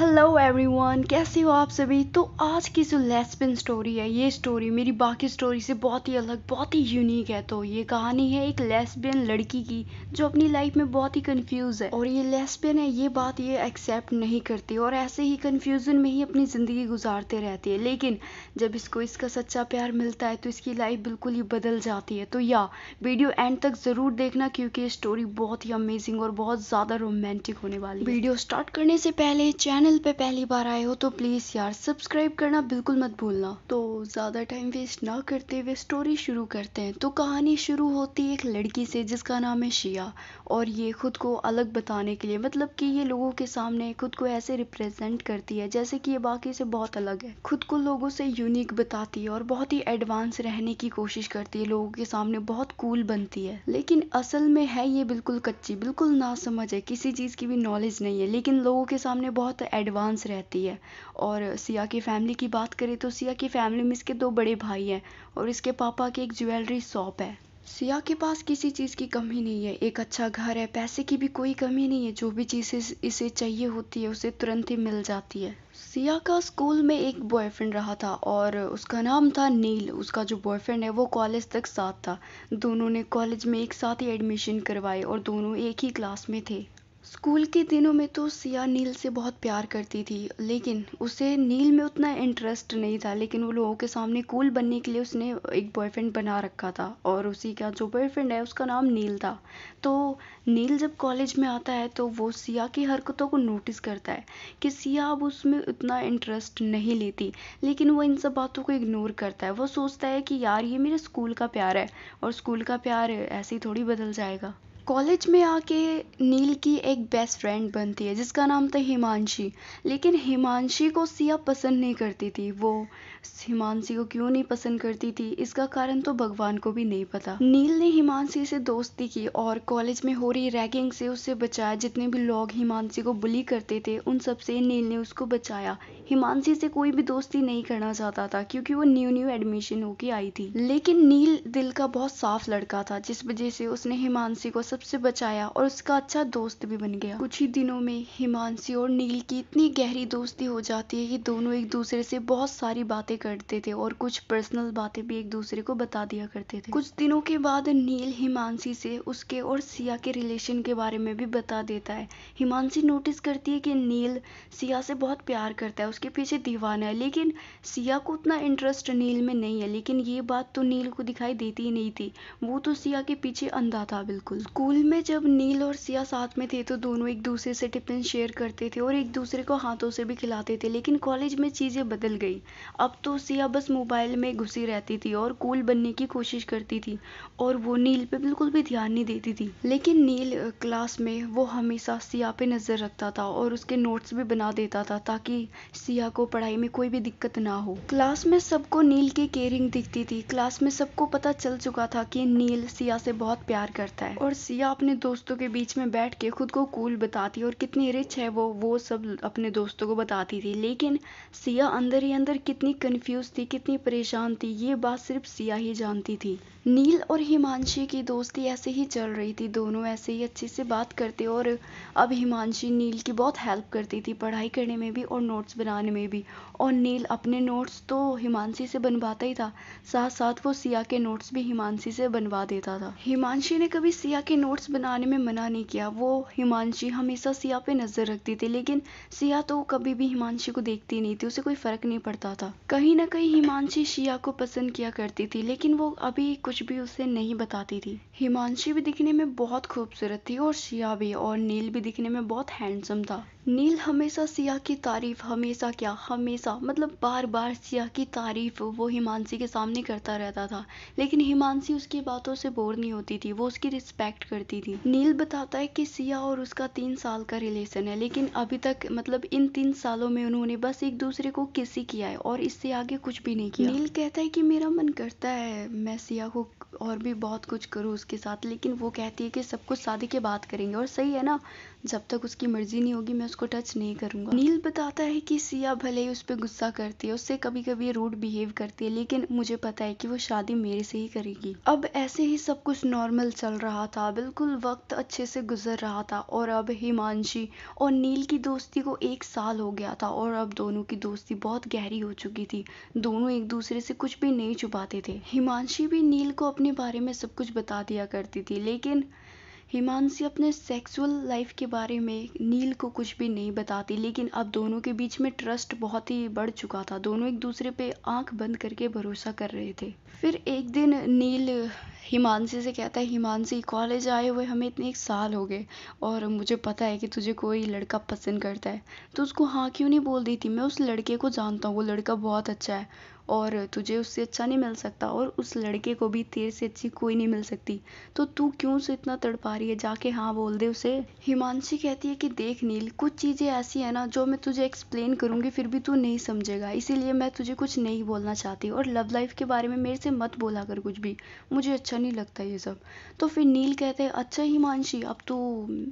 hello everyone कैसे हो आप सभी तो आज की जो लेस्पिन स्टोरी है ये स्टोरी मेरी बाकी स्टोरी से बहुत ही अलग बहुत ही यूनिक है तो ये कहानी है एक लेस्बियन लड़की की जो अपनी लाइफ में बहुत ही कंफ्यूज है और ये लेस्बियन है ये बात ये एक्सेप्ट नहीं करती और ऐसे ही कंफ्यूजन में ही अपनी ज़िंदगी गुजारते रहती है लेकिन जब इसको इसका सच्चा प्यार मिलता है तो इसकी लाइफ बिल्कुल ही बदल जाती है तो या वीडियो एंड तक ज़रूर देखना क्योंकि ये स्टोरी बहुत ही अमेजिंग और बहुत ज़्यादा रोमांटिक होने वाली वीडियो स्टार्ट करने से पहले चैनल चैनल पे पहली बार आए हो तो प्लीज़ यार सब्सक्राइब करना बिल्कुल मत भूलना तो ज़्यादा टाइम वेस्ट ना करते हुए स्टोरी शुरू करते हैं तो कहानी शुरू होती है एक लड़की से जिसका नाम है शिया और ये खुद को अलग बताने के लिए मतलब कि ये लोगों के सामने खुद को ऐसे रिप्रेजेंट करती है जैसे कि ये बाकी से बहुत अलग है खुद को लोगों से यूनिक बताती है और बहुत ही एडवांस रहने की कोशिश करती है लोगों के सामने बहुत कूल बनती है लेकिन असल में है ये बिल्कुल कच्ची बिल्कुल ना समझ है किसी चीज़ की भी नॉलेज नहीं है लेकिन लोगों के सामने बहुत एडवांस रहती है और सिया की फैमिली की बात करें तो सिया की फैमिली में इसके दो बड़े भाई हैं और इसके पापा की एक ज्वेलरी शॉप है सिया के पास किसी चीज़ की कमी नहीं है एक अच्छा घर है पैसे की भी कोई कमी नहीं है जो भी चीज़ें इसे चाहिए होती है उसे तुरंत ही मिल जाती है सिया का स्कूल में एक बॉयफ्रेंड रहा था और उसका नाम था नील उसका जो बॉयफ्रेंड है वो कॉलेज तक साथ था दोनों ने कॉलेज में एक साथ ही एडमिशन करवाए और दोनों एक ही क्लास में थे स्कूल के दिनों में तो सिया नील से बहुत प्यार करती थी लेकिन उसे नील में उतना इंटरेस्ट नहीं था लेकिन वो लोगों के सामने कूल बनने के लिए उसने एक बॉयफ्रेंड बना रखा था और उसी का जो बॉयफ्रेंड है उसका नाम नील था तो नील जब कॉलेज में आता है तो वो सिया की हरकतों को नोटिस करता है कि सिया अब उसमें उतना इंटरेस्ट नहीं लेती लेकिन वो इन सब बातों को इग्नोर करता है वो सोचता है कि यार ये मेरे स्कूल का प्यार है और स्कूल का प्यार ऐसे ही थोड़ी बदल जाएगा कॉलेज में आके नील की एक बेस्ट फ्रेंड बनती है जिसका नाम था हिमांशी लेकिन हिमांशी को सिया पसंद नहीं करती थी वो हिमांशी को क्यों नहीं पसंद करती थी इसका कारण तो भगवान को भी नहीं पता नील ने हिमांशी से दोस्ती की और कॉलेज में हो रही रैगिंग से उससे बचाया जितने भी लोग हिमांशी को बुली करते थे उन सबसे नील ने उसको बचाया हिमांशी से कोई भी दोस्ती नहीं करना चाहता था क्योंकि वो न्यू न्यू एडमिशन होके आई थी लेकिन नील दिल का बहुत साफ लड़का था जिस वजह से उसने हिमांशी को सब सबसे बचाया और उसका अच्छा दोस्त भी बन गया कुछ ही दिनों में हिमांशी और नील की इतनी गहरी दोस्ती हो जाती है कि दोनों एक दूसरे से बहुत सारी बातें करते थे और कुछ पर्सनल बातें भी एक दूसरे को बता दिया करते थे कुछ दिनों के बाद नील हिमांशी से उसके और सिया के रिलेशन के बारे में भी बता देता है हिमांशी नोटिस करती है कि नील सिया से बहुत प्यार करता है उसके पीछे दीवाना है लेकिन सिया को उतना इंटरेस्ट नील में नहीं है लेकिन ये बात तो नील को दिखाई देती ही नहीं थी वो तो सिया के पीछे अंधा था बिल्कुल स्कूल स्कूल में जब नील और सिया साथ में थे तो दोनों एक दूसरे से टिफ़िन शेयर करते थे और एक दूसरे को हाथों से भी खिलाते थे लेकिन कॉलेज में चीज़ें बदल गई अब तो सिया बस मोबाइल में घुसी रहती थी और कूल बनने की कोशिश करती थी और वो नील पे बिल्कुल भी ध्यान नहीं देती थी लेकिन नील क्लास में वो हमेशा सिया पे नज़र रखता था और उसके नोट्स भी बना देता था ताकि सिया को पढ़ाई में कोई भी दिक्कत ना हो क्लास में सबको नील की केयरिंग दिखती थी क्लास में सबको पता चल चुका था कि नील सिया से बहुत प्यार करता है और सिया अपने दोस्तों के बीच में बैठ के खुद को कूल बताती और कितनी रिच है वो वो सब अपने दोस्तों को बताती थी लेकिन सिया अंदर ही अंदर कितनी कंफ्यूज थी कितनी परेशान थी ये बात सिर्फ सिया ही जानती थी नील और हिमांशी की दोस्ती ऐसे ही चल रही थी दोनों ऐसे ही अच्छे से बात करते और अब हिमांशी नील की बहुत हेल्प करती थी पढ़ाई करने में भी और नोट्स बनाने में भी और नील अपने नोट्स तो हिमांशी से बनवाता ही था साथ साथ वो सिया के नोट्स भी हिमांशी से बनवा देता था हिमांशी ने कभी सिया के नोट्स बनाने में मना नहीं किया वो हिमांशी हमेशा सिया पे नज़र रखती थी लेकिन सिया तो कभी भी हिमांशी को देखती नहीं थी उसे कोई फ़र्क नहीं पड़ता था कहीं ना कहीं हिमांशी शिया को पसंद किया करती थी लेकिन वो अभी कुछ भी उसे नहीं बताती थी हिमांशी भी दिखने में बहुत खूबसूरत थी और शिया भी और नील भी दिखने में बहुत हैंडसम था नील हमेशा सिया की तारीफ हमेशा क्या हमेशा मतलब बार बार सिया की तारीफ वो हिमांशी के सामने करता रहता था लेकिन हिमांशी उसकी बातों से बोर नहीं होती थी वो उसकी रिस्पेक्ट करती थी नील बताता है कि सिया और उसका तीन साल का रिलेशन है लेकिन अभी तक मतलब इन तीन सालों में उन्होंने बस एक दूसरे को किसी किया है और इससे आगे कुछ भी नहीं किया नील कहता है कि मेरा मन करता है मैं सिया को और भी बहुत कुछ करूँ उसके साथ लेकिन वो कहती है कि सब कुछ शादी के बाद करेंगे और सही है ना जब तक उसकी मर्जी नहीं होगी मैं उसको टच नहीं करूँगा नील बताता है कि सिया भले ही उस पर गुस्सा करती है उससे कभी कभी रूड बिहेव करती है लेकिन मुझे पता है कि वो शादी मेरे से ही करेगी अब ऐसे ही सब कुछ नॉर्मल चल रहा था बिल्कुल वक्त अच्छे से गुजर रहा था और अब हिमांशी और नील की दोस्ती को एक साल हो गया था और अब दोनों की दोस्ती बहुत गहरी हो चुकी थी दोनों एक दूसरे से कुछ भी नहीं छुपाते थे हिमांशी भी नील को अपने बारे में सब कुछ बता दिया करती थी लेकिन हिमांशी अपने सेक्सुअल लाइफ के बारे में नील को कुछ भी नहीं बताती लेकिन अब दोनों के बीच में ट्रस्ट बहुत ही बढ़ चुका था दोनों एक दूसरे पे आंख बंद करके भरोसा कर रहे थे फिर एक दिन नील हिमांशी से कहता है हिमांशी कॉलेज आए हुए हमें इतने एक साल हो गए और मुझे पता है कि तुझे कोई लड़का पसंद करता है तो उसको हाँ क्यों नहीं बोल दी थी मैं उस लड़के को जानता हूँ वो लड़का बहुत अच्छा है और तुझे उससे अच्छा नहीं मिल सकता और उस लड़के को भी तेरे से अच्छी कोई नहीं मिल सकती तो तू क्यों उसे इतना तड़पा रही है जाके हाँ बोल दे उसे हिमांशी कहती है कि देख नील कुछ चीज़ें ऐसी हैं ना जो मैं तुझे एक्सप्लेन करूँगी फिर भी तू नहीं समझेगा इसीलिए मैं तुझे कुछ नहीं बोलना चाहती और लव लाइफ के बारे में मेरे से मत बोला कर कुछ भी मुझे अच्छा नहीं लगता ये सब तो फिर नील कहते हैं अच्छा हिमांशी अब तू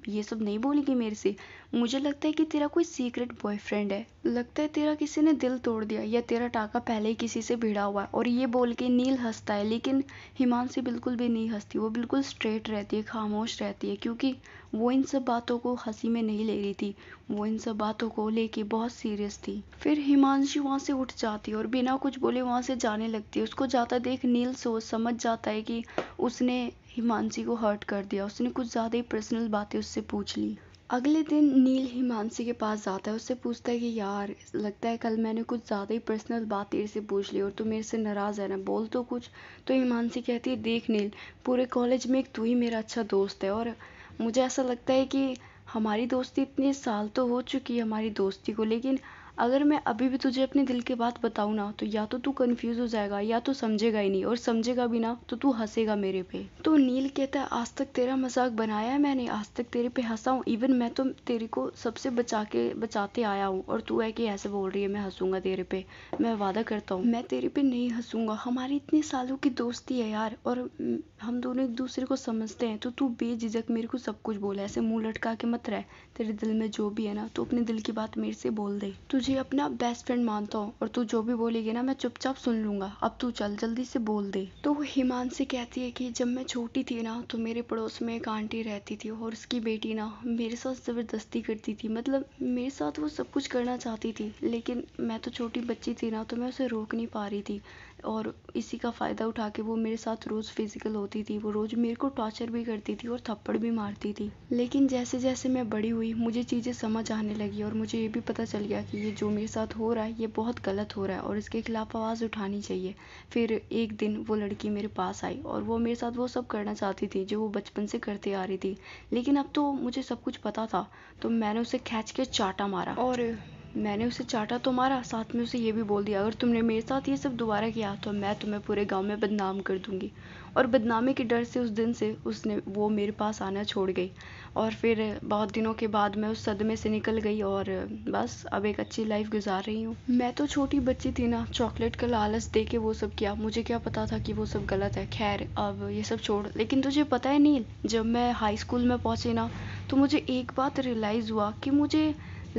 ये सब नहीं बोलेगी मेरे से मुझे लगता है कि तेरा कोई सीक्रेट बॉयफ्रेंड है लगता है तेरा किसी ने दिल तोड़ दिया या तेरा टाका पहले ही किसी से भिड़ा हुआ है और ये बोल के नील हंसता है लेकिन हिमांशी बिल्कुल भी नहीं हंसती वो बिल्कुल स्ट्रेट रहती है खामोश रहती है क्योंकि वो इन सब बातों को हंसी में नहीं ले रही थी वो इन सब बातों को लेके बहुत सीरियस थी फिर हिमांशी वहाँ से उठ जाती है और बिना कुछ बोले वहाँ से जाने लगती है उसको जाता देख नील सोच समझ जाता है कि उसने हिमांशी को हर्ट कर दिया उसने कुछ ज़्यादा ही पर्सनल बातें उससे पूछ ली अगले दिन नील हिमांशी के पास जाता है उससे पूछता है कि यार लगता है कल मैंने कुछ ज़्यादा ही पर्सनल बात तेरे से पूछ ली और तू मेरे से नाराज़ है ना बोल तो कुछ तो हिमांशी कहती है देख नील पूरे कॉलेज में एक तू ही मेरा अच्छा दोस्त है और मुझे ऐसा लगता है कि हमारी दोस्ती इतने साल तो हो चुकी है हमारी दोस्ती को लेकिन अगर मैं अभी भी तुझे अपने दिल की बात बताऊँ ना तो या तो तू कन्फ्यूज़ हो जाएगा या तो समझेगा ही नहीं और समझेगा भी ना तो तू हंसेगा मेरे पे तो नील कहता है आज तक तेरा मजाक बनाया है मैंने आज तक तेरे पे हंसा हूँ इवन मैं तो तेरे को सबसे बचा के बचाते आया हूँ और तू है कि ऐसे बोल रही है मैं हंसूंगा तेरे पे मैं वादा करता हूँ मैं तेरे पे नहीं हंसूंगा हमारी इतने सालों की दोस्ती है यार और हम दोनों एक दूसरे को समझते हैं तो तू बेझिझक मेरे को सब कुछ बोला ऐसे मुंह लटका के मत रह तेरे दिल में जो भी है ना तो अपने दिल की बात मेरे से बोल दे तुझे तुझे अपना बेस्ट फ्रेंड मानता हूँ और तू जो भी बोलेगी ना मैं चुपचाप सुन लूँगा अब तू चल जल्दी से बोल दे तो वो हिमांशी कहती है कि जब मैं छोटी थी ना तो मेरे पड़ोस में एक आंटी रहती थी और उसकी बेटी ना मेरे साथ ज़बरदस्ती करती थी मतलब मेरे साथ वो सब कुछ करना चाहती थी लेकिन मैं तो छोटी बच्ची थी ना तो मैं उसे रोक नहीं पा रही थी और इसी का फ़ायदा उठा के वो मेरे साथ रोज़ फिज़िकल होती थी वो रोज़ मेरे को टॉर्चर भी करती थी और थप्पड़ भी मारती थी लेकिन जैसे जैसे मैं बड़ी हुई मुझे चीज़ें समझ आने लगी और मुझे ये भी पता चल गया कि ये जो मेरे साथ हो रहा है ये बहुत गलत हो रहा है और इसके खिलाफ आवाज़ उठानी चाहिए फिर एक दिन वो लड़की मेरे पास आई और वो मेरे साथ वो सब करना चाहती थी जो वो बचपन से करती आ रही थी लेकिन अब तो मुझे सब कुछ पता था तो मैंने उसे खींच के चाटा मारा और मैंने उसे चाटा तो मारा साथ में उसे ये भी बोल दिया अगर तुमने मेरे साथ ये सब दोबारा किया तो मैं तुम्हें पूरे गांव में बदनाम कर दूंगी और बदनामी के डर से उस दिन से उसने वो मेरे पास आना छोड़ गई और फिर बहुत दिनों के बाद मैं उस सदमे से निकल गई और बस अब एक अच्छी लाइफ गुजार रही हूँ मैं तो छोटी बच्ची थी ना चॉकलेट का लालच दे के वो सब किया मुझे क्या पता था कि वो सब गलत है खैर अब ये सब छोड़ लेकिन तुझे पता है नील जब मैं हाई स्कूल में पहुँची ना तो मुझे एक बात रियलाइज़ हुआ कि मुझे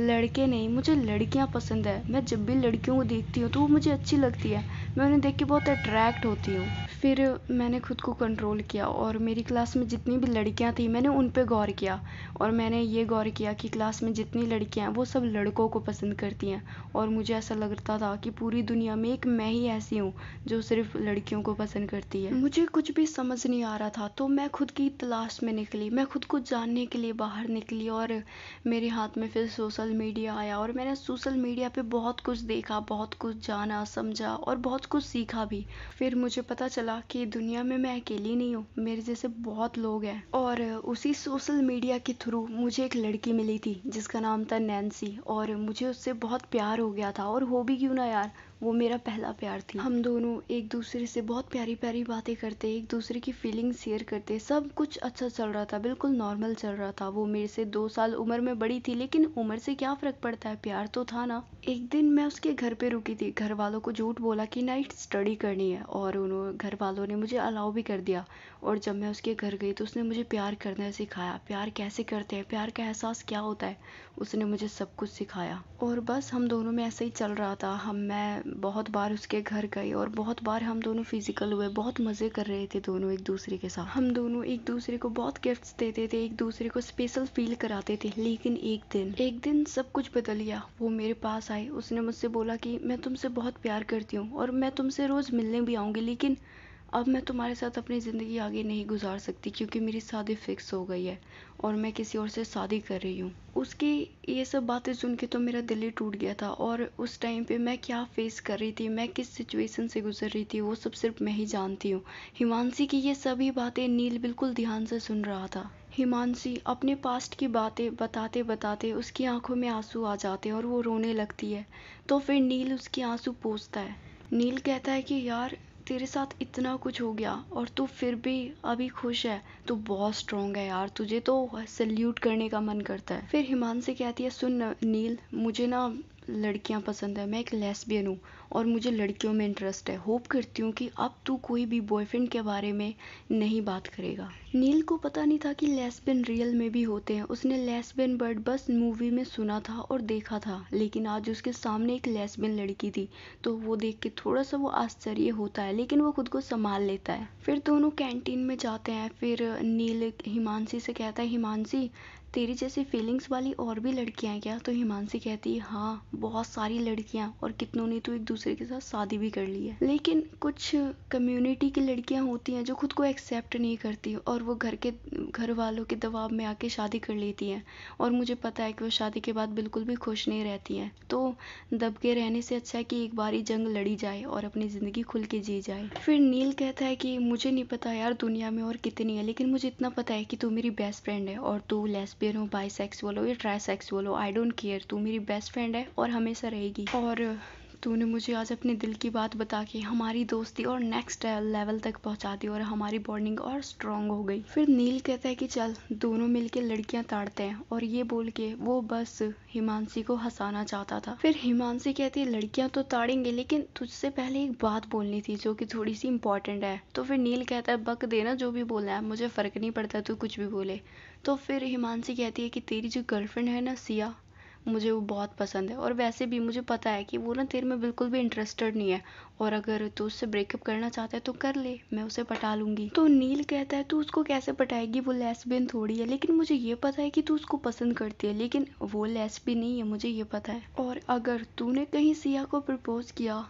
लड़के नहीं मुझे लड़कियाँ पसंद है मैं जब भी लड़कियों को देखती हूँ तो वो मुझे अच्छी लगती है मैं उन्हें देख के बहुत अट्रैक्ट होती हूँ फिर मैंने खुद को कंट्रोल किया और मेरी क्लास में जितनी भी लड़कियाँ थी मैंने उन पर गौर किया और मैंने ये गौर किया कि क्लास में जितनी लड़कियाँ हैं वो सब लड़कों को पसंद करती हैं और मुझे ऐसा लगता था कि पूरी दुनिया में एक मैं ही ऐसी हूँ जो सिर्फ लड़कियों को पसंद करती है मुझे कुछ भी समझ नहीं आ रहा था तो मैं खुद की तलाश में निकली मैं खुद को जानने के लिए बाहर निकली और मेरे हाथ में फिर सोशल सोशल मीडिया आया और मैंने सोशल मीडिया पे बहुत कुछ देखा बहुत कुछ जाना समझा और बहुत कुछ सीखा भी फिर मुझे पता चला कि दुनिया में मैं अकेली नहीं हूँ मेरे जैसे बहुत लोग हैं और उसी सोशल मीडिया के थ्रू मुझे एक लड़की मिली थी जिसका नाम था नैन्सी और मुझे उससे बहुत प्यार हो गया था और हो भी क्यों ना यार वो मेरा पहला प्यार थी हम दोनों एक दूसरे से बहुत प्यारी प्यारी बातें करते एक दूसरे की फीलिंग शेयर करते सब कुछ अच्छा चल रहा था बिल्कुल नॉर्मल चल रहा था वो मेरे से दो साल उम्र में बड़ी थी लेकिन उम्र से क्या फ़र्क पड़ता है प्यार तो था ना एक दिन मैं उसके घर पे रुकी थी घर वालों को झूठ बोला कि नाइट स्टडी करनी है और उन्होंने घर वालों ने मुझे अलाउ भी कर दिया और जब मैं उसके घर गई तो उसने मुझे प्यार करना सिखाया प्यार कैसे करते हैं प्यार का एहसास क्या होता है उसने मुझे सब कुछ सिखाया और बस हम दोनों में ऐसे ही चल रहा था हम मैं बहुत बार उसके घर गए और बहुत बार हम दोनों फिज़िकल हुए बहुत मज़े कर रहे थे दोनों एक दूसरे के साथ हम दोनों एक दूसरे को बहुत गिफ्ट्स देते थे एक दूसरे को स्पेशल फील कराते थे लेकिन एक दिन एक दिन सब कुछ बदल गया वो मेरे पास आए उसने मुझसे बोला कि मैं तुमसे बहुत प्यार करती हूँ और मैं तुमसे रोज़ मिलने भी आऊंगी लेकिन अब मैं तुम्हारे साथ अपनी ज़िंदगी आगे नहीं गुजार सकती क्योंकि मेरी शादी फिक्स हो गई है और मैं किसी और से शादी कर रही हूँ उसकी ये सब बातें सुन के तो मेरा दिल ही टूट गया था और उस टाइम पे मैं क्या फेस कर रही थी मैं किस सिचुएशन से गुजर रही थी वो सब सिर्फ मैं ही जानती हूँ हिमांशी की ये सभी बातें नील बिल्कुल ध्यान से सुन रहा था हिमांशी अपने पास्ट की बातें बताते बताते उसकी आंखों में आंसू आ जाते हैं और वो रोने लगती है तो फिर नील उसकी आंसू पोसता है नील कहता है कि यार तेरे साथ इतना कुछ हो गया और तू फिर भी अभी खुश है तू बहुत स्ट्रांग है यार तुझे तो सल्यूट करने का मन करता है फिर हिमांशी से कहती है सुन नील मुझे ना लड़कियां पसंद है मैं एक लेसबियन हूँ और मुझे लड़कियों में इंटरेस्ट है होप करती हूँ कि अब तू कोई भी बॉयफ्रेंड के बारे में नहीं बात करेगा नील को पता नहीं था कि लेसबियन रियल में भी होते हैं उसने लेसबियन बर्ड बस मूवी में सुना था और देखा था लेकिन आज उसके सामने एक लेसबियन लड़की थी तो वो देख के थोड़ा सा वो आश्चर्य होता है लेकिन वो खुद को संभाल लेता है फिर दोनों कैंटीन में जाते हैं फिर नील हिमांशी से कहता है हिमांशी तेरी जैसी फीलिंग्स वाली और भी लड़कियां हैं क्या तो हिमांशी कहती है हाँ बहुत सारी लड़कियां और कितनों ने तो एक दूसरे के साथ शादी भी कर ली है लेकिन कुछ कम्युनिटी की लड़कियां होती हैं जो खुद को एक्सेप्ट नहीं करती और वो घर के घर वालों के दबाव में आके शादी कर लेती हैं और मुझे पता है कि वो शादी के बाद बिल्कुल भी खुश नहीं रहती हैं तो दबके रहने से अच्छा है कि एक बार ही जंग लड़ी जाए और अपनी ज़िंदगी खुल के जी जाए फिर नील कहता है कि मुझे नहीं पता यार दुनिया में और कितनी है लेकिन मुझे इतना पता है कि तू मेरी बेस्ट फ्रेंड है और तू लेस लेस्बियन हो बाइसेक्सुअल हो या ट्राइसेक्सुअल हो आई डोंट केयर तू मेरी बेस्ट फ्रेंड है और हमेशा रहेगी और तूने मुझे आज अपने दिल की बात बता के हमारी दोस्ती और नेक्स्ट लेवल तक पहुंचा दी और हमारी बॉन्डिंग और स्ट्रांग हो गई फिर नील कहता है कि चल दोनों मिलके लड़कियां ताड़ते हैं और ये बोल के वो बस हिमांशी को हंसाना चाहता था फिर हिमांशी कहती है लड़कियां तो ताड़ेंगे लेकिन तुझसे पहले एक बात बोलनी थी जो कि थोड़ी सी इंपॉर्टेंट है तो फिर नील कहता है बक देना जो भी बोलना है मुझे फर्क नहीं पड़ता तू कुछ भी बोले तो फिर हिमांशी कहती है कि तेरी जो गर्लफ्रेंड है ना सिया मुझे वो बहुत पसंद है और वैसे भी मुझे पता है कि वो ना तेरे में बिल्कुल भी इंटरेस्टेड नहीं है और अगर तू उससे ब्रेकअप करना चाहता है तो कर ले मैं उसे पटा लूँगी तो नील कहता है तू उसको कैसे पटाएगी वो लेसबिन थोड़ी है लेकिन मुझे ये पता है कि तू उसको पसंद करती है लेकिन वो लेस भी नहीं है मुझे ये पता है और अगर तूने कहीं सिया को प्रपोज किया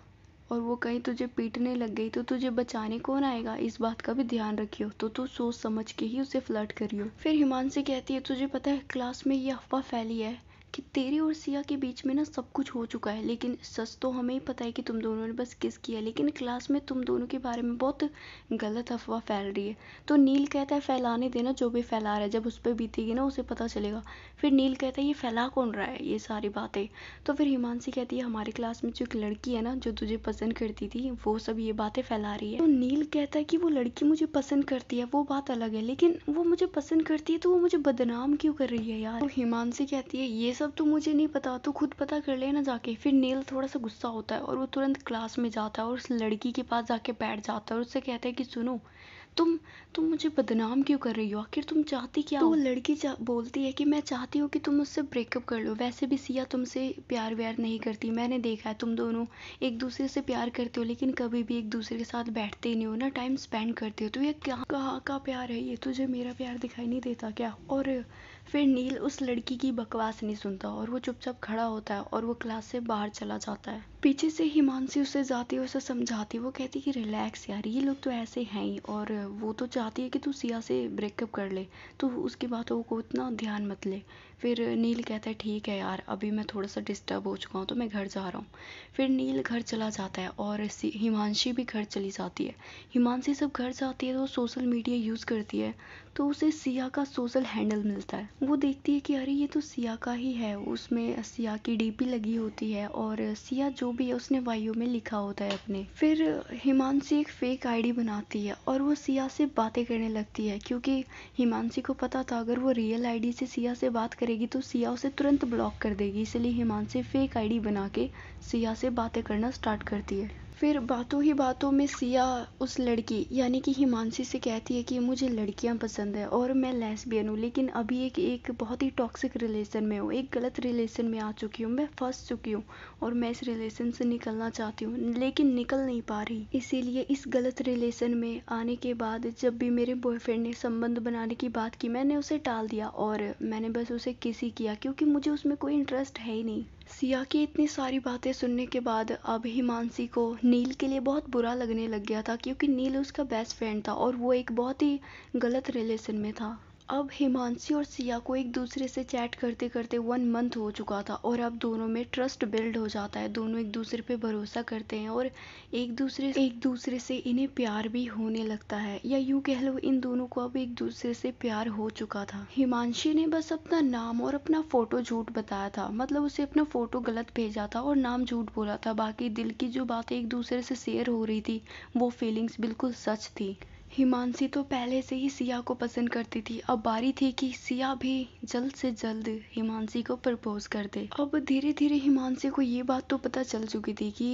और वो कहीं तुझे पीटने लग गई तो तुझे बचाने कौन आएगा इस बात का भी ध्यान रखियो तो तू सोच समझ के ही उसे फ्लर्ट करियो फिर हिमांशी कहती है तुझे पता है क्लास में ये अफवाह फैली है कि तेरे और सिया के बीच में ना सब कुछ हो चुका है लेकिन सच तो हमें ही पता है कि तुम दोनों ने बस किस किया लेकिन क्लास में तुम दोनों के बारे में बहुत गलत अफवाह फैल रही है तो नील कहता है फैलाने देना जो भी फैला रहा है जब उस पर बीतेगी ना उसे पता चलेगा फिर नील कहता है ये फैला कौन रहा है ये सारी बातें तो फिर हिमांशी कहती है हमारे क्लास में जो एक लड़की है ना जो तुझे पसंद करती थी वो सब ये बातें फैला रही है तो नील कहता है कि वो लड़की मुझे पसंद करती है वो बात अलग है लेकिन वो मुझे पसंद करती है तो वो मुझे बदनाम क्यों कर रही है यार तो हिमांशी कहती है ये सब तो मुझे नहीं पता तो खुद पता कर लेना जाके फिर नील थोड़ा सा गुस्सा होता है और वो तुरंत क्लास में जाता है और उस लड़की के पास जाके बैठ जाता है और उससे कहता है कि सुनो तुम तुम मुझे बदनाम क्यों कर रही हो आखिर तुम चाहती क्या तो वो लड़की बोलती है कि मैं चाहती हूँ कि तुम उससे ब्रेकअप कर लो वैसे भी सिया तुमसे प्यार व्यार नहीं करती मैंने देखा है तुम दोनों एक दूसरे से प्यार करते हो लेकिन कभी भी एक दूसरे के साथ बैठते ही नहीं हो ना टाइम स्पेंड करते हो तो ये क्या कहाँ का प्यार है ये तुझे मेरा प्यार दिखाई नहीं देता क्या और फिर नील उस लड़की की बकवास नहीं सुनता और वो चुपचाप खड़ा होता है और वो क्लास से बाहर चला जाता है पीछे से हिमांशी उसे जाती है उसे समझाती है वो कहती है कि रिलैक्स यार ये लोग तो ऐसे हैं ही और वो तो चाहती है कि तू सिया से ब्रेकअप कर ले तो उसकी बातों को इतना ध्यान मत ले फिर नील कहता है ठीक है यार अभी मैं थोड़ा सा डिस्टर्ब हो चुका हूँ तो मैं घर जा रहा हूँ फिर नील घर चला जाता है और हिमांशी भी घर चली जाती है हिमांशी सब घर जाती है तो सोशल मीडिया यूज़ करती है तो उसे सिया का सोशल हैंडल मिलता है वो देखती है कि अरे ये तो सिया का ही है उसमें सिया की डीपी लगी होती है और सिया जो भी है उसने वायु में लिखा होता है अपने फिर हिमांशी एक फेक आईडी बनाती है और वो सिया से बातें करने लगती है क्योंकि हिमांशी को पता था अगर वो रियल आईडी से सिया से बात करे करेगी तो सिया उसे तुरंत ब्लॉक कर देगी इसलिए हिमांशी फेक आईडी बना के सिया से बातें करना स्टार्ट करती है फिर बातों ही बातों में सिया उस लड़की यानी कि हिमांशी से कहती है कि मुझे लड़कियां पसंद है और मैं भी हूँ लेकिन अभी एक एक बहुत ही टॉक्सिक रिलेशन में हूँ एक गलत रिलेशन में आ चुकी हूँ मैं फंस चुकी हूँ और मैं इस रिलेशन से निकलना चाहती हूँ लेकिन निकल नहीं पा रही इसीलिए इस गलत रिलेशन में आने के बाद जब भी मेरे बॉयफ्रेंड ने संबंध बनाने की बात की मैंने उसे टाल दिया और मैंने बस उसे किसी किया क्योंकि मुझे उसमें कोई इंटरेस्ट है ही नहीं सिया की इतनी सारी बातें सुनने के बाद अब ही मानसी को नील के लिए बहुत बुरा लगने लग गया था क्योंकि नील उसका बेस्ट फ्रेंड था और वो एक बहुत ही गलत रिलेशन में था अब हिमांशी और सिया को एक दूसरे से चैट करते करते वन मंथ हो चुका था और अब दोनों में ट्रस्ट बिल्ड हो जाता है दोनों एक दूसरे पे भरोसा करते हैं और एक दूसरे एक दूसरे से इन्हें प्यार भी होने लगता है या यूँ कह लो इन दोनों को अब एक दूसरे से प्यार हो चुका था हिमांशी ने बस अपना नाम और अपना फ़ोटो झूठ बताया था मतलब उसे अपना फ़ोटो गलत भेजा था और नाम झूठ बोला था बाकी दिल की जो बातें एक दूसरे से शेयर हो रही थी वो फीलिंग्स बिल्कुल सच थी हिमांशी तो पहले से ही सिया को पसंद करती थी अब बारी थी कि सिया भी जल्द से जल्द हिमांशी को प्रपोज कर दे अब धीरे धीरे हिमांशी को ये बात तो पता चल चुकी थी कि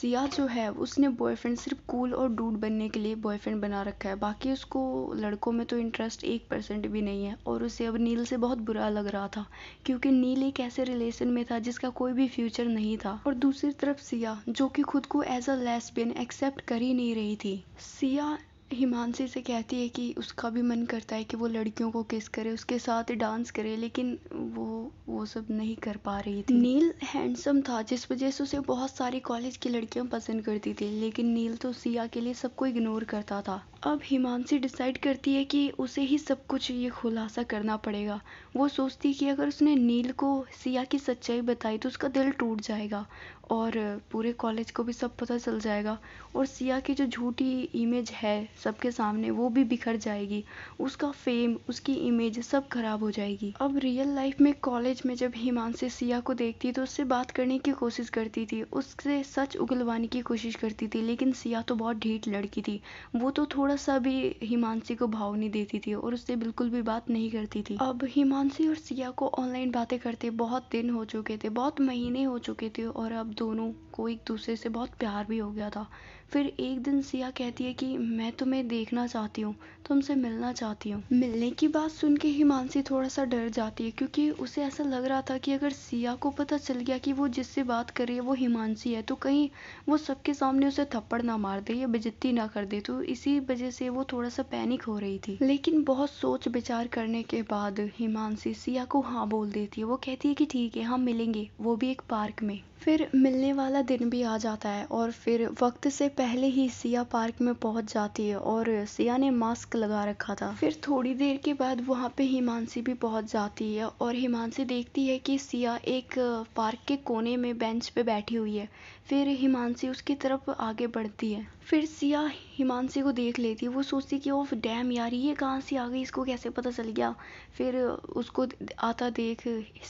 सिया जो है उसने बॉयफ्रेंड सिर्फ कूल और डूड बनने के लिए बॉयफ्रेंड बना रखा है बाकी उसको लड़कों में तो इंटरेस्ट एक परसेंट भी नहीं है और उसे अब नील से बहुत बुरा लग रहा था क्योंकि नील एक ऐसे रिलेशन में था जिसका कोई भी फ्यूचर नहीं था और दूसरी तरफ सिया जो कि खुद को एज अ लेसबियन एक्सेप्ट कर ही नहीं रही थी सिया हिमांशी से कहती है कि उसका भी मन करता है कि वो लड़कियों को किस करे उसके साथ डांस करे लेकिन वो वो सब नहीं कर पा रही थी नील हैंडसम था जिस वजह से उसे बहुत सारी कॉलेज की लड़कियां पसंद करती थी लेकिन नील तो सिया के लिए सबको इग्नोर करता था अब हिमांशी डिसाइड करती है कि उसे ही सब कुछ ये खुलासा करना पड़ेगा वो सोचती कि अगर उसने नील को सिया की सच्चाई बताई तो उसका दिल टूट जाएगा और पूरे कॉलेज को भी सब पता चल जाएगा और सिया की जो झूठी इमेज है सबके सामने वो भी बिखर जाएगी उसका फेम उसकी इमेज सब खराब हो जाएगी अब रियल लाइफ में कॉलेज में जब हिमांशी सिया को देखती तो उससे बात करने की कोशिश करती थी उससे सच उगलवाने की कोशिश करती थी लेकिन सिया तो बहुत ढीठ लड़की थी वो तो थोड़ा थोड़ा सा भी हिमांशी को भाव नहीं देती थी और उससे बिल्कुल भी बात नहीं करती थी अब हिमांशी और सिया को ऑनलाइन बातें करते बहुत दिन हो चुके थे बहुत महीने हो चुके थे और अब दोनों को एक दूसरे से बहुत प्यार भी हो गया था फिर एक दिन सिया कहती है कि मैं तुम्हें देखना चाहती हूँ तुमसे मिलना चाहती हूँ मिलने की बात सुन के मानसी थोड़ा सा डर जाती है क्योंकि उसे ऐसा लग रहा था कि अगर सिया को पता चल गया कि वो जिससे बात कर रही है वो हिमांसी है तो कहीं वो सबके सामने उसे थप्पड़ ना मार दे या बेजती ना कर दे तो इसी वजह से वो थोड़ा सा पैनिक हो रही थी लेकिन बहुत सोच विचार करने के बाद हिमांसी सिया को हाँ बोल देती है वो कहती है कि ठीक है हम मिलेंगे वो भी एक पार्क में फिर मिलने वाला दिन भी आ जाता है और फिर वक्त से पहले ही सिया पार्क में पहुंच जाती है और सिया ने मास्क लगा रखा था फिर थोड़ी देर के बाद वहाँ पे हिमांशी भी पहुंच जाती है और हिमांशी देखती है कि सिया एक पार्क के कोने में बेंच पे बैठी हुई है फिर हिमांशी उसकी तरफ आगे बढ़ती है फिर सिया हिमांशी को देख लेती है वो सोचती कि ओफ डैम यार ये कहाँ से आ गई इसको कैसे पता चल गया फिर उसको आता देख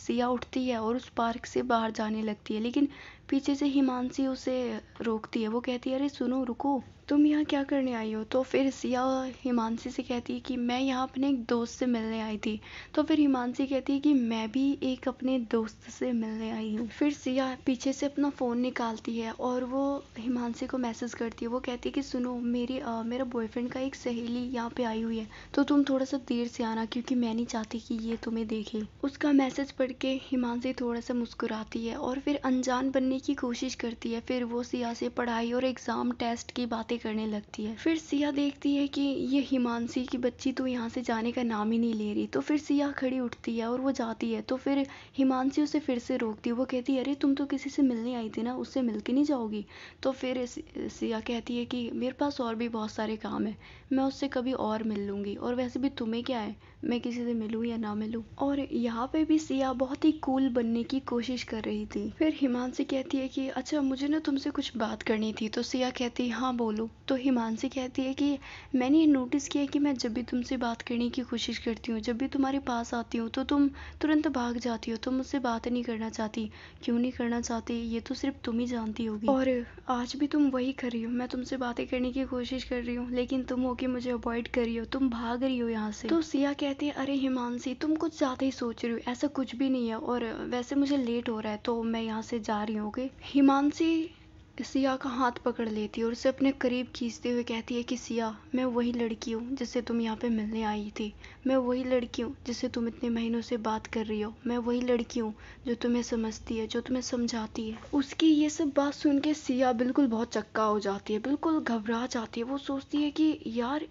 सिया उठती है और उस पार्क से बाहर जाने लगती है लेकिन पीछे से हिमांशी उसे रोकती है वो कहती है अरे सुनो रुको तुम यहाँ क्या करने आई हो तो फिर सिया हिमांशी से कहती है कि मैं यहाँ अपने एक दोस्त से मिलने आई थी तो फिर हिमांशी कहती है कि मैं भी एक अपने दोस्त से मिलने आई हूँ फिर सिया पीछे से अपना फ़ोन निकालती है और वो हिमांशी को मैसेज करती है वो कहती है कि सुनो मेरी आ, मेरा बॉयफ्रेंड का एक सहेली यहाँ पे आई हुई है तो तुम थोड़ा सा देर से आना क्योंकि मैं नहीं चाहती कि ये तुम्हें देखे उसका मैसेज पढ़ के हिमांशी थोड़ा सा मुस्कुराती है और फिर अनजान बनने की कोशिश करती है फिर वो सिया से पढ़ाई और एग्ज़ाम टेस्ट की बातें करने लगती है फिर सिया देखती है कि ये हिमांसी की बच्ची तो यहाँ से जाने का नाम ही नहीं ले रही तो फिर सिया खड़ी उठती है और वो जाती है तो फिर हिमांसी उसे फिर से रोकती है वो कहती है अरे तुम तो किसी से मिलने आई थी ना उससे मिल के नहीं जाओगी तो फिर सिया कहती है कि मेरे पास और भी बहुत सारे काम है मैं उससे कभी और मिल लूँगी और वैसे भी तुम्हें क्या है मैं किसी से मिलूँ या ना मिलूँ और यहाँ पे भी सिया बहुत ही कूल बनने की कोशिश कर रही थी फिर हिमांशी कहती है कि अच्छा मुझे ना तुमसे कुछ बात करनी थी तो सिया कहती है हाँ बोलो तो हिमांशी कहती है कि मैंने ये नोटिस किया कि मैं जब भी तुमसे बात करने की कोशिश करती हूँ जब भी तुम्हारे पास आती हूँ तो तुम तुरंत भाग जाती हो तुम मुझसे बात नहीं करना चाहती क्यों नहीं करना चाहती ये तो सिर्फ तुम ही जानती होगी और आज भी तुम वही कर रही हो मैं तुमसे बातें करने की कोशिश कर रही हूँ लेकिन तुम हो कि मुझे अवॉइड कर रही हो तुम भाग रही हो यहाँ से तो सिया कह कहती है अरे हिमांशी तुम कुछ ज़्यादा ही सोच रही हो ऐसा कुछ भी नहीं है और वैसे मुझे लेट हो रहा है तो मैं यहाँ से जा रही हूँ ओके हिमांशी सिया का हाथ पकड़ लेती है और उसे अपने करीब खींचते हुए कहती है कि सिया मैं वही लड़की हूँ जिससे तुम यहाँ पे मिलने आई थी मैं वही लड़की हूँ जिससे तुम इतने महीनों से बात कर रही हो मैं वही लड़की हूँ जो तुम्हें समझती है जो तुम्हें समझाती है उसकी ये सब बात सुन के सिया बिल्कुल बहुत चक्का हो जाती है बिल्कुल घबरा जाती है वो सोचती है कि यार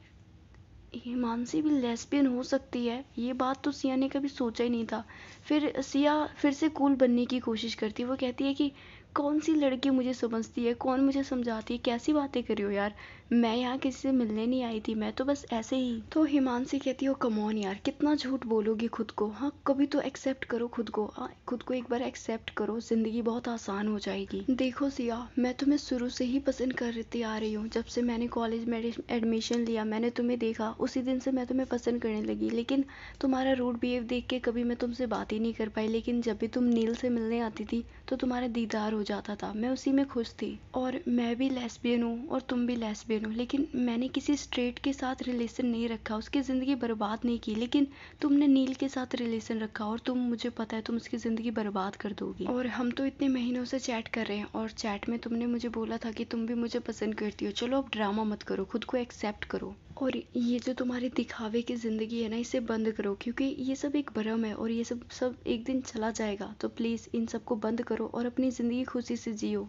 ये मानसी भी लेस्बियन हो सकती है ये बात तो सिया ने कभी सोचा ही नहीं था फिर सिया फिर से कूल बनने की कोशिश करती है वो कहती है कि कौन सी लड़की मुझे समझती है कौन मुझे समझाती है कैसी बातें कर रही हो यार मैं यहाँ किसी से मिलने नहीं आई थी मैं तो बस ऐसे ही तो हिमांशी कहती हो कमौन यार कितना झूठ बोलोगी खुद को हाँ कभी तो एक्सेप्ट करो खुद को हाँ खुद को एक बार एक्सेप्ट करो जिंदगी बहुत आसान हो जाएगी देखो सिया मैं तुम्हें शुरू से ही पसंद करती आ रही हूँ जब से मैंने कॉलेज में एडमिशन लिया मैंने तुम्हें देखा उसी दिन से मैं तुम्हें पसंद करने लगी लेकिन तुम्हारा रूड बिहेव देख के कभी मैं तुमसे बात ही नहीं कर पाई लेकिन जब भी तुम नील से मिलने आती थी तो तुम्हारा दीदार हो जाता था मैं उसी में खुश थी और मैं भी लेस्बियन हूँ और तुम भी लेस्बियन रिलेशन हो लेकिन मैंने किसी स्ट्रेट के साथ रिलेशन नहीं रखा उसकी ज़िंदगी बर्बाद नहीं की लेकिन तुमने नील के साथ रिलेशन रखा और तुम मुझे पता है तुम उसकी ज़िंदगी बर्बाद कर दोगी और हम तो इतने महीनों से चैट कर रहे हैं और चैट में तुमने मुझे बोला था कि तुम भी मुझे पसंद करती हो चलो अब ड्रामा मत करो खुद को एक्सेप्ट करो और ये जो तुम्हारे दिखावे की ज़िंदगी है ना इसे बंद करो क्योंकि ये सब एक भ्रम है और ये सब सब एक दिन चला जाएगा तो प्लीज़ इन सबको बंद करो और अपनी ज़िंदगी खुशी से जियो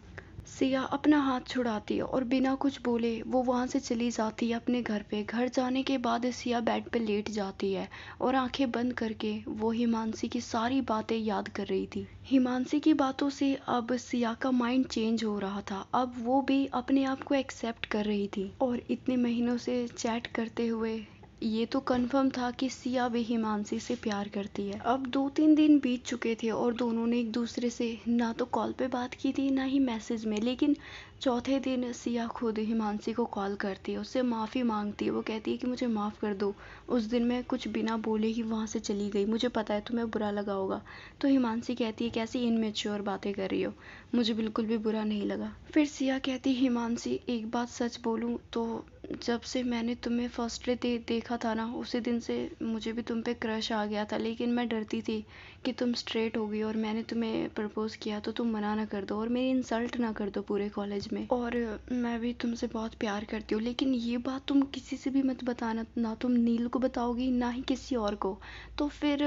सिया अपना हाथ छुड़ाती है और बिना कुछ बोले वो वहाँ से चली जाती है अपने घर पे घर जाने के बाद सिया बेड पे लेट जाती है और आंखें बंद करके वो हिमांसी की सारी बातें याद कर रही थी हिमांसी की बातों से अब सिया का माइंड चेंज हो रहा था अब वो भी अपने आप को एक्सेप्ट कर रही थी और इतने महीनों से चैट करते हुए ये तो कंफर्म था कि सिया भी हिमांशी से प्यार करती है अब दो तीन दिन बीत चुके थे और दोनों ने एक दूसरे से ना तो कॉल पे बात की थी ना ही मैसेज में लेकिन चौथे दिन सिया खुद हिमांशी को कॉल करती है उससे माफ़ी मांगती है वो कहती है कि मुझे माफ़ कर दो उस दिन मैं कुछ बिना बोले ही वहाँ से चली गई मुझे पता है तुम्हें बुरा लगा होगा तो हिमांशी कहती है कैसी इनमेच्योर बातें कर रही हो मुझे बिल्कुल भी बुरा नहीं लगा फिर सिया कहती हिमांशी एक बात सच बोलूँ तो जब से मैंने तुम्हें डे दे देखा था ना उसी दिन से मुझे भी तुम पे क्रश आ गया था लेकिन मैं डरती थी कि तुम स्ट्रेट हो गई और मैंने तुम्हें प्रपोज़ किया तो तुम मना ना कर दो और मेरी इंसल्ट ना कर दो पूरे कॉलेज में और मैं भी तुमसे बहुत प्यार करती हूँ लेकिन ये बात तुम किसी से भी मत बताना ना तुम नील को बताओगी ना ही किसी और को तो फिर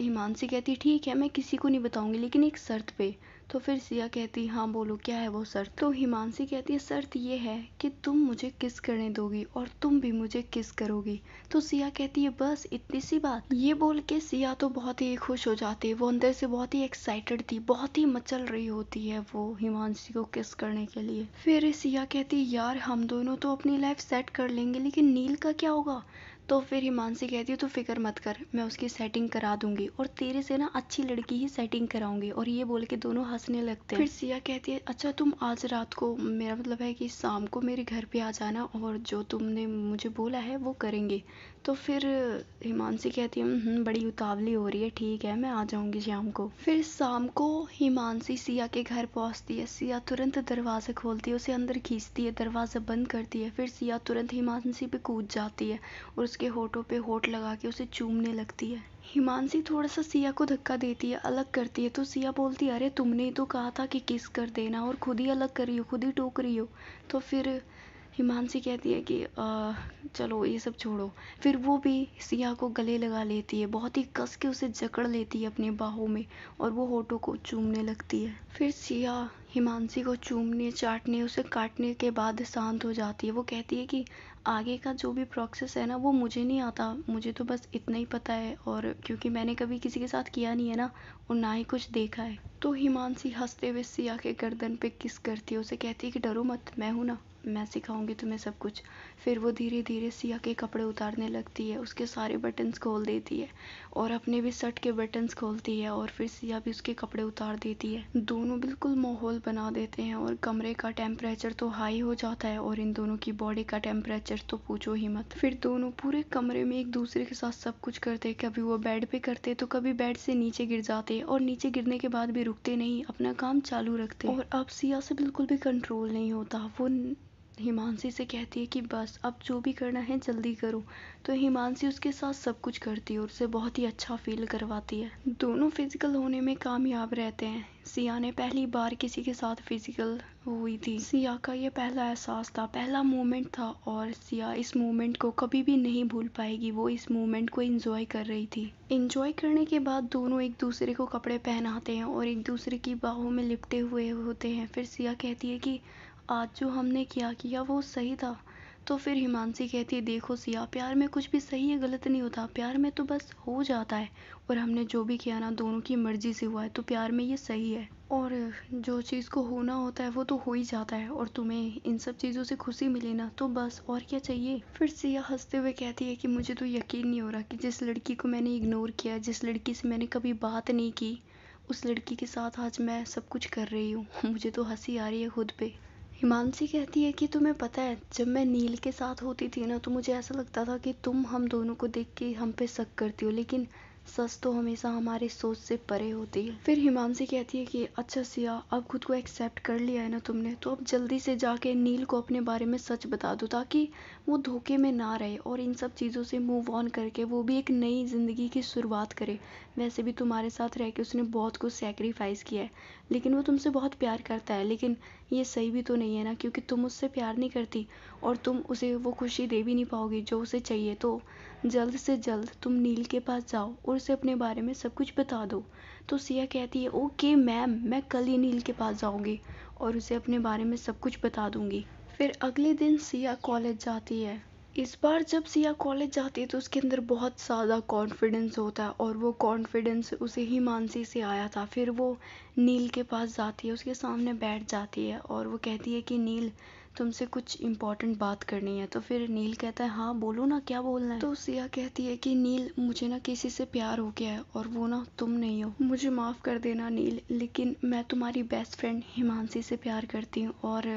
हिमांशी कहती ठीक है मैं किसी को नहीं बताऊँगी लेकिन एक शर्त पे तो फिर सिया कहती हाँ बोलो क्या है वो शर्त तो हिमांशी कहती है शर्त ये है कि तुम मुझे किस करने दोगी और तुम भी मुझे किस करोगी तो सिया कहती है बस इतनी सी बात ये बोल के सिया तो बहुत ही खुश हो जाती है वो अंदर से बहुत ही एक्साइटेड थी बहुत ही मचल रही होती है वो हिमांशी को किस करने के लिए फिर सिया कहती यार हम दोनों तो अपनी लाइफ सेट कर लेंगे लेकिन नील का क्या होगा तो फिर हिमांशी कहती है तो फिक्र मत कर मैं उसकी सेटिंग करा दूंगी और तेरे से ना अच्छी लड़की ही सेटिंग कराऊंगी और ये बोल के दोनों हंसने लगते हैं फिर सिया कहती है अच्छा तुम आज रात को मेरा मतलब है कि शाम को मेरे घर पे आ जाना और जो तुमने मुझे बोला है वो करेंगे तो फिर हिमांशी कहती है हम्म, हम्म, बड़ी उतावली हो रही है ठीक है मैं आ जाऊंगी शाम को फिर शाम को हिमांशी सिया के घर पहुंचती है सिया तुरंत दरवाज़ा खोलती है उसे अंदर खींचती है दरवाज़ा बंद करती है फिर सिया तुरंत हिमांशी पे कूद जाती है और उसके उसके होठों पे होठ लगा के उसे चूमने लगती है हिमांशी थोड़ा सा सिया को धक्का देती है अलग करती है तो सिया बोलती है अरे तुमने ही तो कहा था कि किस कर देना और खुद ही अलग कर रही हो खुद ही टोक रही हो तो फिर हिमांशी कहती है कि आ, चलो ये सब छोड़ो फिर वो भी सिया को गले लगा लेती है बहुत ही कस के उसे जकड़ लेती है अपने बाहों में और वो होठों को चूमने लगती है फिर सिया हिमांशी को चूमने चाटने उसे काटने के बाद शांत हो जाती है वो कहती है कि आगे का जो भी प्रोसेस है ना वो मुझे नहीं आता मुझे तो बस इतना ही पता है और क्योंकि मैंने कभी किसी के साथ किया नहीं है ना और ना ही कुछ देखा है तो हिमांशी हंसते हुए सिया के गर्दन पे किस करती है उसे कहती है कि डरो मत मैं हूँ ना मैं सिखाऊंगी तुम्हें सब कुछ फिर वो धीरे धीरे सिया के कपड़े उतारने लगती है उसके सारे बटन्स खोल देती है और अपने भी शर्ट के बटन्स खोलती है और फिर सिया भी उसके कपड़े उतार देती है दोनों बिल्कुल माहौल बना देते हैं और कमरे का टेम्परेचर तो हाई हो जाता है और इन दोनों की बॉडी का टेम्परेचर तो पूछो ही मत फिर दोनों पूरे कमरे में एक दूसरे के साथ सब कुछ करते कभी वो बेड पे करते तो कभी बेड से नीचे गिर जाते और नीचे गिरने के बाद भी रुकते नहीं अपना काम चालू रखते और अब सिया से बिल्कुल भी कंट्रोल नहीं होता वो हिमांशी से कहती है कि बस अब जो भी करना है जल्दी करो तो हिमांशी उसके साथ सब कुछ करती है और उसे बहुत ही अच्छा फील करवाती है दोनों फिजिकल होने में कामयाब रहते हैं सिया ने पहली बार किसी के साथ फिजिकल हुई थी सिया का यह पहला एहसास था पहला मोमेंट था और सिया इस मोमेंट को कभी भी नहीं भूल पाएगी वो इस मोमेंट को इंजॉय कर रही थी इंजॉय करने के बाद दोनों एक दूसरे को कपड़े पहनाते हैं और एक दूसरे की बाहों में लिपटे हुए होते हैं फिर सिया कहती है कि आज जो हमने किया किया वो सही था तो फिर हिमांशी कहती है देखो सिया प्यार में कुछ भी सही है गलत नहीं होता प्यार में तो बस हो जाता है और हमने जो भी किया ना दोनों की मर्जी से हुआ है तो प्यार में ये सही है और जो चीज़ को होना होता है वो तो हो ही जाता है और तुम्हें इन सब चीज़ों से खुशी मिले ना तो बस और क्या चाहिए फिर सिया हंसते हुए कहती है कि मुझे तो यकीन नहीं हो रहा कि जिस लड़की को मैंने इग्नोर किया जिस लड़की से मैंने कभी बात नहीं की उस लड़की के साथ आज मैं सब कुछ कर रही हूँ मुझे तो हंसी आ रही है खुद पे हिमांशी कहती है कि तुम्हें पता है जब मैं नील के साथ होती थी ना तो मुझे ऐसा लगता था कि तुम हम दोनों को देख के हम पे शक करती हो लेकिन सच तो हमेशा हमारे सोच से परे होती है फिर हिमांशी कहती है कि अच्छा सिया अब खुद को एक्सेप्ट कर लिया है ना तुमने तो अब जल्दी से जाके नील को अपने बारे में सच बता दो ताकि वो धोखे में ना रहे और इन सब चीज़ों से मूव ऑन करके वो भी एक नई ज़िंदगी की शुरुआत करे वैसे भी तुम्हारे साथ रह के उसने बहुत कुछ सेक्रीफाइस किया है लेकिन वो तुमसे बहुत प्यार करता है लेकिन ये सही भी तो नहीं है ना क्योंकि तुम उससे प्यार नहीं करती और तुम उसे वो खुशी दे भी नहीं पाओगी जो उसे चाहिए तो जल्द से जल्द तुम नील के पास जाओ और उसे अपने बारे में सब कुछ बता दो तो सिया कहती है ओके मैम मैं कल ही नील के पास जाऊँगी और उसे अपने बारे में सब कुछ बता दूँगी फिर अगले दिन सिया कॉलेज जाती है इस बार जब सिया कॉलेज जाती है तो उसके अंदर बहुत ज़्यादा कॉन्फिडेंस होता है और वो कॉन्फिडेंस उसे ही मानसी से आया था फिर वो नील के पास जाती है उसके सामने बैठ जाती है और वो कहती है कि नील तुमसे कुछ इम्पोर्टेंट बात करनी है तो फिर नील कहता है हाँ बोलो ना क्या बोलना है तो सिया कहती है कि नील मुझे ना किसी से प्यार हो गया है और वो ना तुम नहीं हो मुझे माफ़ कर देना नील लेकिन मैं तुम्हारी बेस्ट फ्रेंड हिमांसी से प्यार करती हूँ और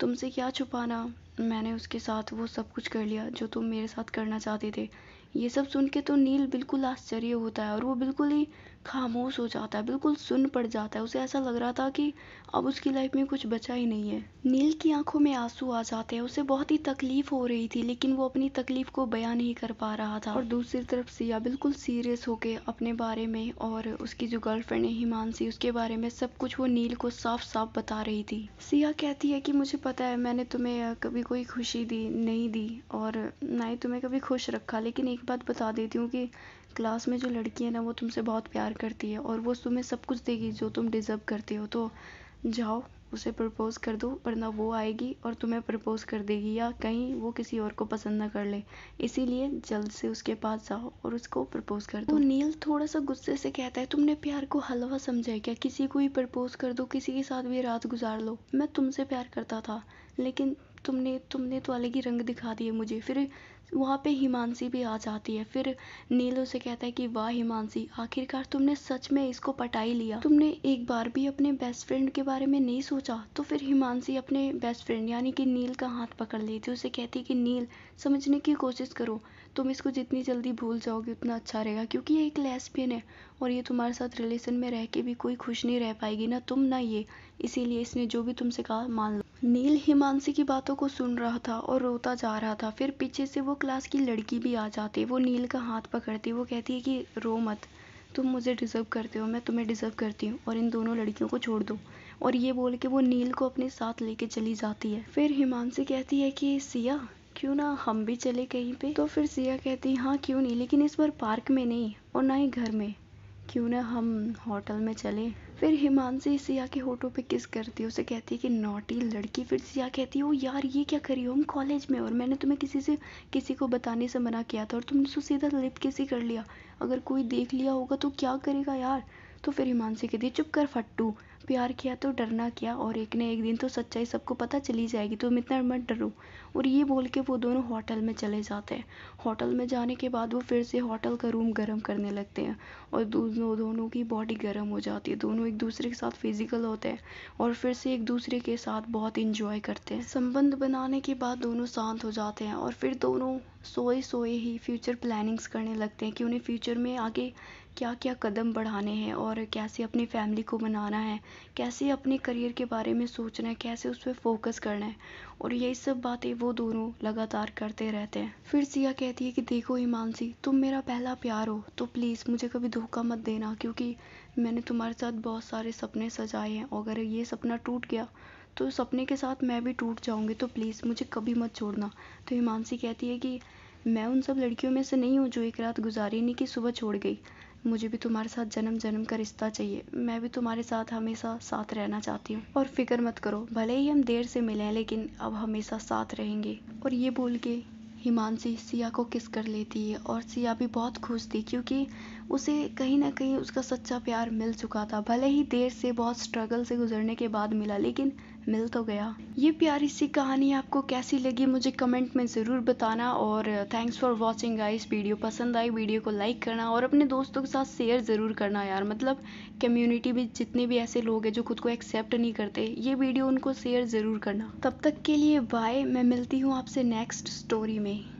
तुमसे क्या छुपाना मैंने उसके साथ वो सब कुछ कर लिया जो तुम मेरे साथ करना चाहते थे ये सब सुन के तो नील बिल्कुल आश्चर्य होता है और वो बिल्कुल ही खामोश हो जाता है बिल्कुल सुन पड़ जाता है उसे ऐसा लग रहा था कि अब उसकी लाइफ में कुछ बचा ही नहीं है नील की आंखों में आंसू आ जाते हैं उसे बहुत ही तकलीफ हो रही थी लेकिन वो अपनी तकलीफ को बयां नहीं कर पा रहा था और दूसरी तरफ सिया बिल्कुल सीरियस होके अपने बारे में और उसकी जो गर्लफ्रेंड है हिमांशी उसके बारे में सब कुछ वो नील को साफ साफ बता रही थी सिया कहती है कि मुझे पता है मैंने तुम्हें कभी कोई खुशी दी नहीं दी और ना ही तुम्हें कभी खुश रखा लेकिन एक बात बता देती हूँ कि क्लास में जो लड़की है ना वो तुमसे बहुत प्यार करती है और वो तुम्हें सब कुछ देगी जो तुम डिज़र्व करते हो तो जाओ उसे प्रपोज़ कर दो वरना वो आएगी और तुम्हें प्रपोज़ कर देगी या कहीं वो किसी और को पसंद ना कर ले इसीलिए जल्द से उसके पास जाओ और उसको प्रपोज़ कर दो तो नील थोड़ा सा गुस्से से कहता है तुमने प्यार को हलवा समझा क्या किसी को ही प्रपोज़ कर दो किसी के साथ भी रात गुजार लो मैं तुमसे प्यार करता था लेकिन तुमने तुमने तो अलग ही रंग दिखा दिए मुझे फिर वहाँ पे हिमांशी भी आ जाती है फिर नीलू से कहता है कि वाह हिमांशी आखिरकार तुमने सच में इसको पटाई लिया तुमने एक बार भी अपने बेस्ट फ्रेंड के बारे में नहीं सोचा तो फिर हिमांशी अपने बेस्ट फ्रेंड यानी कि नील का हाथ पकड़ लेती उसे कहती कि नील समझने की कोशिश करो तुम इसको जितनी जल्दी भूल जाओगे उतना अच्छा रहेगा क्योंकि ये एक लेस्पियन है और ये तुम्हारे साथ रिलेशन में रह के भी कोई खुश नहीं रह पाएगी ना तुम ना ये इसीलिए इसने जो भी तुमसे कहा मान लो नील हिमांशी की बातों को सुन रहा था और रोता जा रहा था फिर पीछे से वो क्लास की लड़की भी आ जाती वो नील का हाथ पकड़ती वो कहती है कि रो मत तुम मुझे डिज़र्व करते हो मैं तुम्हें डिज़र्व करती हूँ और इन दोनों लड़कियों को छोड़ दो और ये बोल के वो नील को अपने साथ लेके चली जाती है फिर हिमांशी कहती है कि सिया क्यों ना हम भी चले कहीं पे तो फिर सिया कहती हाँ क्यों नहीं लेकिन इस बार पार्क में नहीं और ना ही घर में क्यों ना हम होटल में चले फिर हिमांशी सिया के होटो पे किस करती है उसे कहती है कि नोटी लड़की फिर सिया कहती है ओ यार ये क्या करी हो हम कॉलेज में और मैंने तुम्हें किसी से किसी को बताने से मना किया था और तुमने सीधा लिप किसी कर लिया अगर कोई देख लिया होगा तो क्या करेगा यार तो फिर हिमांशी कहती है चुप कर फट्टू प्यार किया तो डरना क्या और एक ने एक दिन तो सच्चाई सबको पता चली जाएगी तो इतना मत डरो और ये बोल के वो दोनों होटल में चले जाते हैं होटल में जाने के बाद वो फिर से होटल का रूम गर्म करने लगते हैं और दोनों दोनों की बॉडी गर्म हो जाती है दोनों एक दूसरे के साथ फिजिकल होते हैं और फिर से एक दूसरे के साथ बहुत इंजॉय करते हैं संबंध बनाने के बाद दोनों शांत हो जाते हैं और फिर दोनों सोए सोए ही फ्यूचर प्लानिंग्स करने लगते हैं कि उन्हें फ्यूचर में आगे क्या क्या कदम बढ़ाने हैं और कैसे अपनी फैमिली को मनाना है कैसे अपने करियर के बारे में सोचना है कैसे उस पर फोकस करना है और यही सब बातें वो दोनों लगातार करते रहते हैं फिर सिया कहती है कि देखो हिमांशी तुम मेरा पहला प्यार हो तो प्लीज़ मुझे कभी धोखा मत देना क्योंकि मैंने तुम्हारे साथ बहुत सारे सपने सजाए हैं अगर ये सपना टूट गया तो सपने के साथ मैं भी टूट जाऊँगी तो प्लीज़ मुझे कभी मत छोड़ना तो हिमांसी कहती है कि मैं उन सब लड़कियों में से नहीं हूँ जो एक रात गुजारी नहीं कि सुबह छोड़ गई मुझे भी तुम्हारे साथ जन्म जन्म का रिश्ता चाहिए मैं भी तुम्हारे साथ हमेशा साथ रहना चाहती हूँ और फिक्र मत करो भले ही हम देर से मिले हैं लेकिन अब हमेशा साथ रहेंगे और ये बोल के हिमांशी सिया को किस कर लेती है और सिया भी बहुत खुश थी क्योंकि उसे कहीं ना कहीं उसका सच्चा प्यार मिल चुका था भले ही देर से बहुत स्ट्रगल से गुजरने के बाद मिला लेकिन मिल तो गया ये प्यारी सी कहानी आपको कैसी लगी मुझे कमेंट में ज़रूर बताना और thanks for watching guys video पसंद आई वीडियो को लाइक करना और अपने दोस्तों के साथ शेयर ज़रूर करना यार मतलब कम्युनिटी में जितने भी ऐसे लोग हैं जो खुद को एक्सेप्ट नहीं करते ये वीडियो उनको शेयर ज़रूर करना तब तक के लिए बाय मैं मिलती हूँ आपसे नेक्स्ट स्टोरी में